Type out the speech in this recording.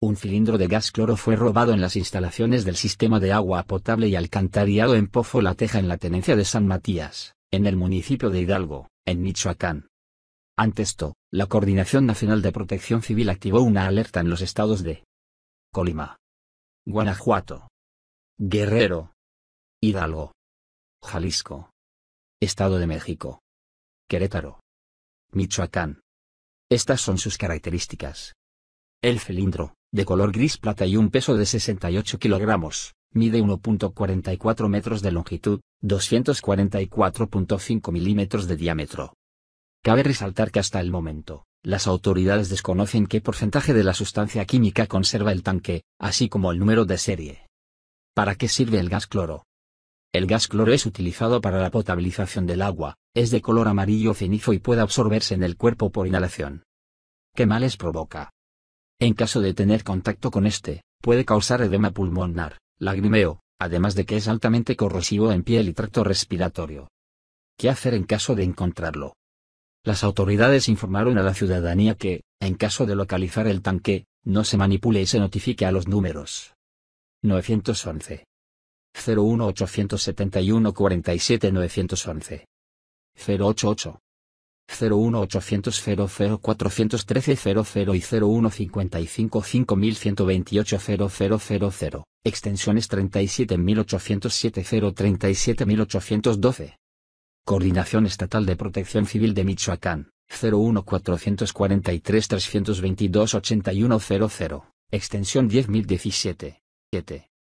Un cilindro de gas cloro fue robado en las instalaciones del sistema de agua potable y alcantarillado en Pozo La Teja en la tenencia de San Matías, en el municipio de Hidalgo, en Michoacán. Ante esto, la Coordinación Nacional de Protección Civil activó una alerta en los estados de Colima, Guanajuato, Guerrero, Hidalgo, Jalisco, Estado de México, Querétaro, Michoacán. Estas son sus características. El cilindro, de color gris plata y un peso de 68 kilogramos, mide 1.44 metros de longitud, 244.5 milímetros de diámetro. Cabe resaltar que hasta el momento, las autoridades desconocen qué porcentaje de la sustancia química conserva el tanque, así como el número de serie. ¿Para qué sirve el gas cloro? El gas cloro es utilizado para la potabilización del agua, es de color amarillo cenizo y puede absorberse en el cuerpo por inhalación. ¿Qué males provoca? En caso de tener contacto con este, puede causar edema pulmonar, lagrimeo, además de que es altamente corrosivo en piel y tracto respiratorio. ¿Qué hacer en caso de encontrarlo? Las autoridades informaron a la ciudadanía que, en caso de localizar el tanque, no se manipule y se notifique a los números 911 871 47 911 088 01800 413 00 y 0155 5128 000 extensiones 37807 037812. Coordinación Estatal de Protección Civil de Michoacán, 01443 322 8100, extensión 10017. 7.